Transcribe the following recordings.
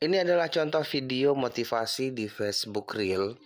Ini adalah contoh video motivasi di Facebook Reel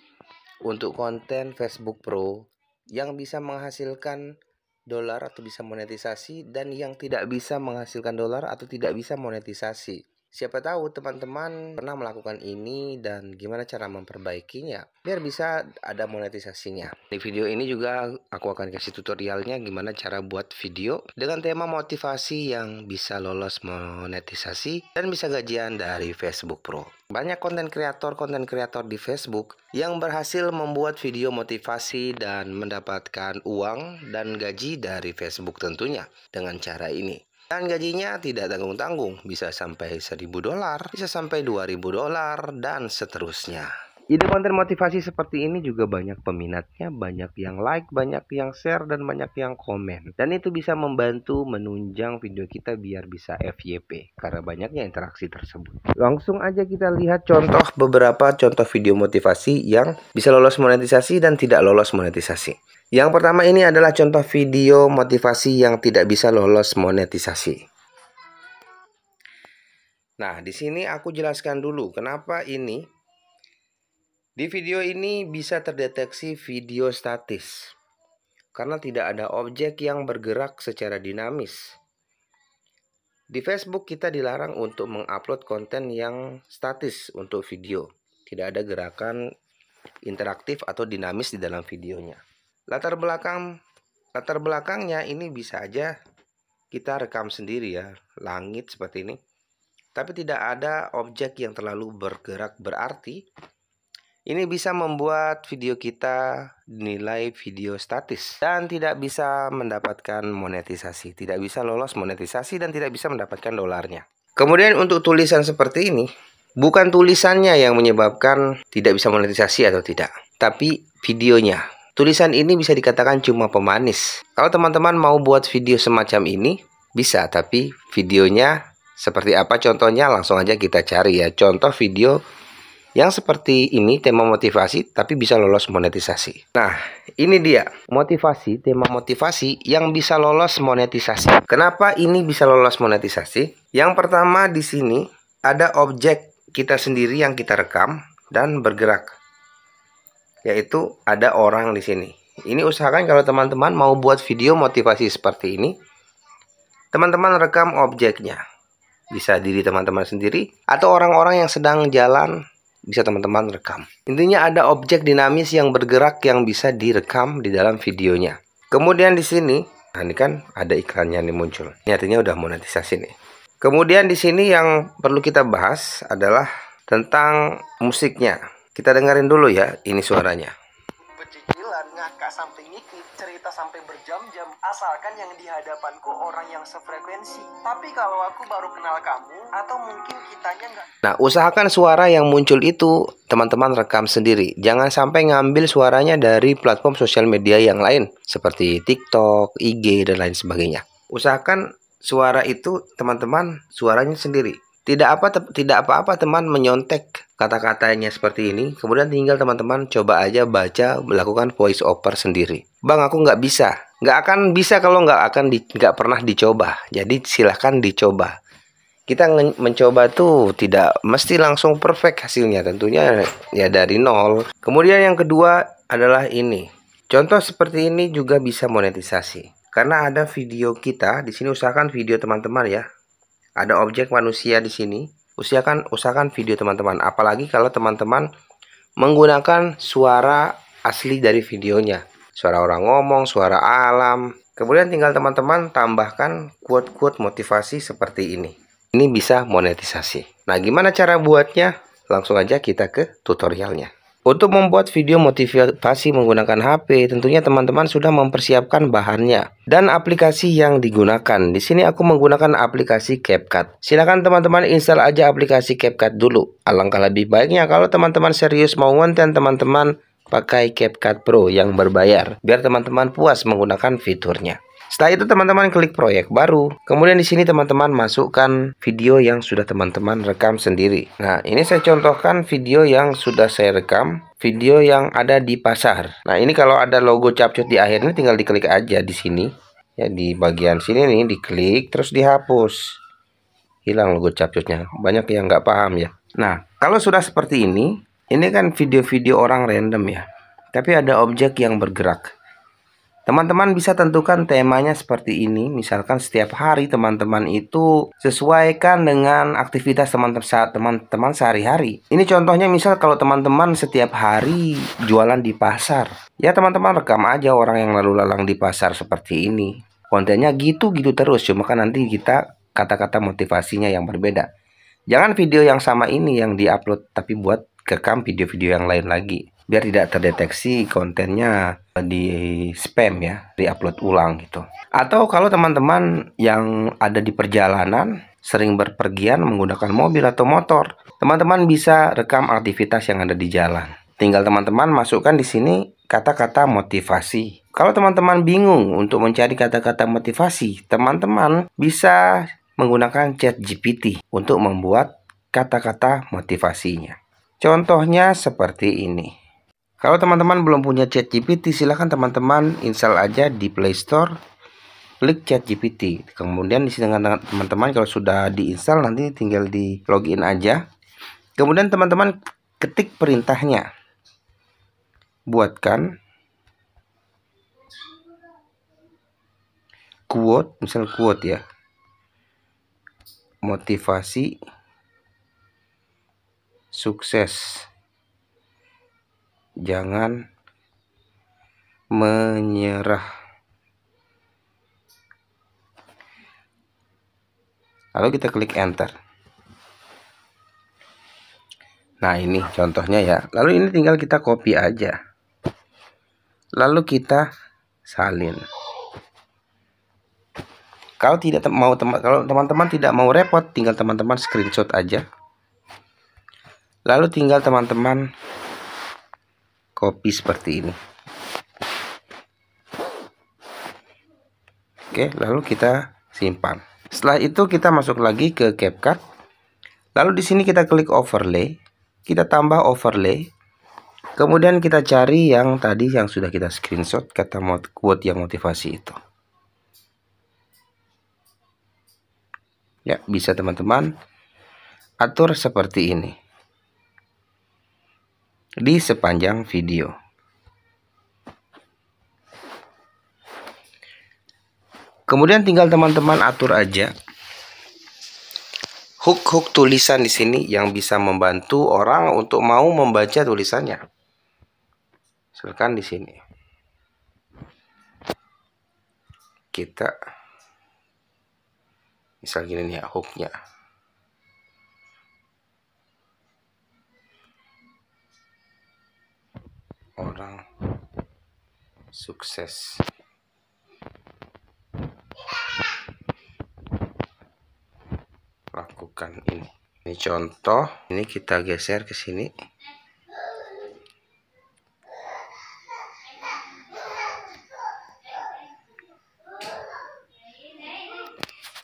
untuk konten Facebook Pro yang bisa menghasilkan dolar atau bisa monetisasi dan yang tidak bisa menghasilkan dolar atau tidak bisa monetisasi. Siapa tahu teman-teman pernah melakukan ini dan gimana cara memperbaikinya biar bisa ada monetisasinya. Di video ini juga aku akan kasih tutorialnya gimana cara buat video dengan tema motivasi yang bisa lolos monetisasi dan bisa gajian dari Facebook Pro. Banyak konten kreator konten kreator di Facebook yang berhasil membuat video motivasi dan mendapatkan uang dan gaji dari Facebook tentunya dengan cara ini. Dan gajinya tidak tanggung-tanggung, bisa sampai 1000 dolar, bisa sampai 2000 dolar, dan seterusnya. Ide konten motivasi seperti ini juga banyak peminatnya, banyak yang like, banyak yang share, dan banyak yang komen. Dan itu bisa membantu menunjang video kita biar bisa FYP, karena banyaknya interaksi tersebut. Langsung aja kita lihat contoh beberapa contoh video motivasi yang bisa lolos monetisasi dan tidak lolos monetisasi. Yang pertama ini adalah contoh video motivasi yang tidak bisa lolos monetisasi. Nah, di sini aku jelaskan dulu kenapa ini di video ini bisa terdeteksi video statis. Karena tidak ada objek yang bergerak secara dinamis. Di Facebook kita dilarang untuk mengupload konten yang statis untuk video. Tidak ada gerakan interaktif atau dinamis di dalam videonya. Latar belakang latar belakangnya ini bisa aja kita rekam sendiri ya, langit seperti ini. Tapi tidak ada objek yang terlalu bergerak berarti. Ini bisa membuat video kita nilai video statis dan tidak bisa mendapatkan monetisasi, tidak bisa lolos monetisasi dan tidak bisa mendapatkan dolarnya. Kemudian untuk tulisan seperti ini, bukan tulisannya yang menyebabkan tidak bisa monetisasi atau tidak, tapi videonya Tulisan ini bisa dikatakan cuma pemanis. Kalau teman-teman mau buat video semacam ini, bisa, tapi videonya seperti apa contohnya langsung aja kita cari ya. Contoh video yang seperti ini tema motivasi tapi bisa lolos monetisasi. Nah, ini dia motivasi, tema motivasi yang bisa lolos monetisasi. Kenapa ini bisa lolos monetisasi? Yang pertama di sini ada objek kita sendiri yang kita rekam dan bergerak yaitu ada orang di sini. Ini usahakan kalau teman-teman mau buat video motivasi seperti ini, teman-teman rekam objeknya. Bisa diri teman-teman sendiri atau orang-orang yang sedang jalan bisa teman-teman rekam. Intinya ada objek dinamis yang bergerak yang bisa direkam di dalam videonya. Kemudian di sini, nah ini kan ada iklannya nih muncul. Ini artinya udah monetisasi nih. Kemudian di sini yang perlu kita bahas adalah tentang musiknya. Kita dengerin dulu ya, ini suaranya. Becicilan, ngakak sampai ngikut, cerita sampai berjam-jam, asalkan yang di hadapanku orang yang sefrekuensi. Tapi kalau aku baru kenal kamu, atau mungkin kitanya nggak... Nah, usahakan suara yang muncul itu teman-teman rekam sendiri. Jangan sampai ngambil suaranya dari platform sosial media yang lain, seperti TikTok, IG, dan lain sebagainya. Usahakan suara itu teman-teman suaranya sendiri tidak apa te tidak apa-apa teman menyontek kata-katanya seperti ini. Kemudian tinggal teman-teman coba aja baca melakukan voice over sendiri. Bang aku nggak bisa. Nggak akan bisa kalau nggak akan di, nggak pernah dicoba. Jadi silahkan dicoba. Kita mencoba tuh tidak mesti langsung perfect hasilnya tentunya ya dari nol. Kemudian yang kedua adalah ini. Contoh seperti ini juga bisa monetisasi. Karena ada video kita, di sini usahakan video teman-teman ya ada objek manusia di sini, usahakan usahakan video teman-teman. Apalagi kalau teman-teman menggunakan suara asli dari videonya, suara orang ngomong, suara alam. Kemudian tinggal teman-teman tambahkan quote-quote motivasi seperti ini. Ini bisa monetisasi. Nah, gimana cara buatnya? Langsung aja kita ke tutorialnya. Untuk membuat video motivasi menggunakan HP, tentunya teman-teman sudah mempersiapkan bahannya dan aplikasi yang digunakan. Di sini aku menggunakan aplikasi CapCut. Silakan teman-teman install aja aplikasi CapCut dulu. Alangkah lebih baiknya kalau teman-teman serius mau konten teman-teman pakai CapCut Pro yang berbayar biar teman-teman puas menggunakan fiturnya. Setelah itu teman-teman klik proyek baru. Kemudian di sini teman-teman masukkan video yang sudah teman-teman rekam sendiri. Nah, ini saya contohkan video yang sudah saya rekam video yang ada di pasar. Nah, ini kalau ada logo capcut di akhirnya tinggal diklik aja di sini. Ya, di bagian sini nih diklik terus dihapus. Hilang logo capcutnya. Banyak yang nggak paham ya. Nah, kalau sudah seperti ini, ini kan video-video orang random ya. Tapi ada objek yang bergerak. Teman-teman bisa tentukan temanya seperti ini. Misalkan setiap hari teman-teman itu sesuaikan dengan aktivitas teman-teman sehari-hari. Ini contohnya misal kalau teman-teman setiap hari jualan di pasar. Ya teman-teman rekam aja orang yang lalu lalang di pasar seperti ini. Kontennya gitu-gitu terus cuma kan nanti kita kata-kata motivasinya yang berbeda. Jangan video yang sama ini yang diupload tapi buat rekam video-video yang lain lagi biar tidak terdeteksi kontennya di spam ya, di upload ulang gitu. Atau kalau teman-teman yang ada di perjalanan sering berpergian menggunakan mobil atau motor, teman-teman bisa rekam aktivitas yang ada di jalan. Tinggal teman-teman masukkan di sini kata-kata motivasi. Kalau teman-teman bingung untuk mencari kata-kata motivasi, teman-teman bisa menggunakan chat GPT untuk membuat kata-kata motivasinya. Contohnya seperti ini. Kalau teman-teman belum punya Chat GPT silahkan teman-teman install aja di Play Store, klik Chat GPT. Kemudian di sini teman-teman kalau sudah diinstal nanti tinggal di login aja. Kemudian teman-teman ketik perintahnya. Buatkan quote, misal quote ya. Motivasi sukses jangan menyerah. Lalu kita klik enter. Nah, ini contohnya ya. Lalu ini tinggal kita copy aja. Lalu kita salin. Kalau tidak mau teman kalau teman-teman tidak mau repot, tinggal teman-teman screenshot aja. Lalu tinggal teman-teman kopi seperti ini Oke, lalu kita simpan. Setelah itu kita masuk lagi ke CapCut. Lalu di sini kita klik overlay, kita tambah overlay. Kemudian kita cari yang tadi yang sudah kita screenshot kata quote yang motivasi itu. Ya, bisa teman-teman atur seperti ini di sepanjang video. Kemudian tinggal teman-teman atur aja hook-hook tulisan di sini yang bisa membantu orang untuk mau membaca tulisannya. Silakan di sini. Kita misal gini nih ya, hooknya. sukses. Lakukan ini. Ini contoh, ini kita geser ke sini.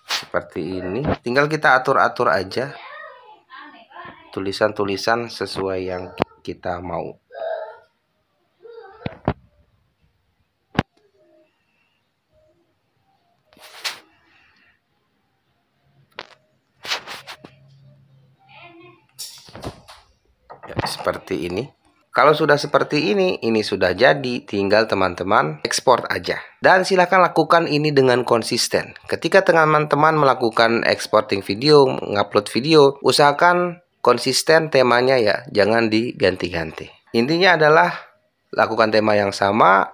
Seperti ini, tinggal kita atur-atur aja tulisan-tulisan sesuai yang kita mau. seperti ini. Kalau sudah seperti ini, ini sudah jadi, tinggal teman-teman ekspor aja. Dan silahkan lakukan ini dengan konsisten. Ketika teman-teman melakukan exporting video, mengupload video, usahakan konsisten temanya ya, jangan diganti-ganti. Intinya adalah lakukan tema yang sama,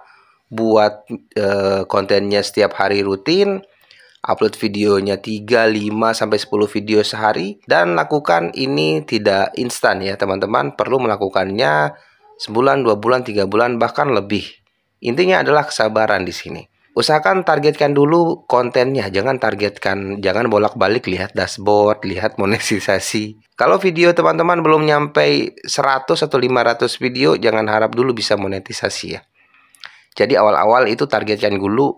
buat e, kontennya setiap hari rutin, upload videonya 3, 5 sampai 10 video sehari dan lakukan ini tidak instan ya teman-teman, perlu melakukannya sebulan, dua bulan, tiga bulan bahkan lebih. Intinya adalah kesabaran di sini. Usahakan targetkan dulu kontennya, jangan targetkan, jangan bolak-balik lihat dashboard, lihat monetisasi. Kalau video teman-teman belum nyampe 100 atau 500 video, jangan harap dulu bisa monetisasi ya. Jadi awal-awal itu targetkan dulu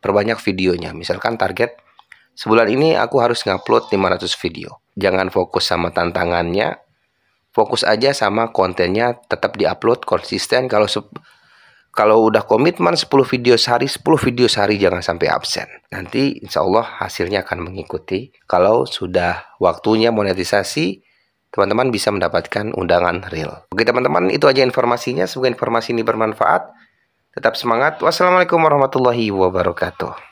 perbanyak videonya. Misalkan target sebulan ini aku harus ngupload 500 video. Jangan fokus sama tantangannya, fokus aja sama kontennya tetap diupload konsisten kalau kalau udah komitmen 10 video sehari, 10 video sehari jangan sampai absen. Nanti insya Allah hasilnya akan mengikuti. Kalau sudah waktunya monetisasi, teman-teman bisa mendapatkan undangan real. Oke teman-teman, itu aja informasinya. Semoga informasi ini bermanfaat. Tetap semangat. Wassalamualaikum warahmatullahi wabarakatuh.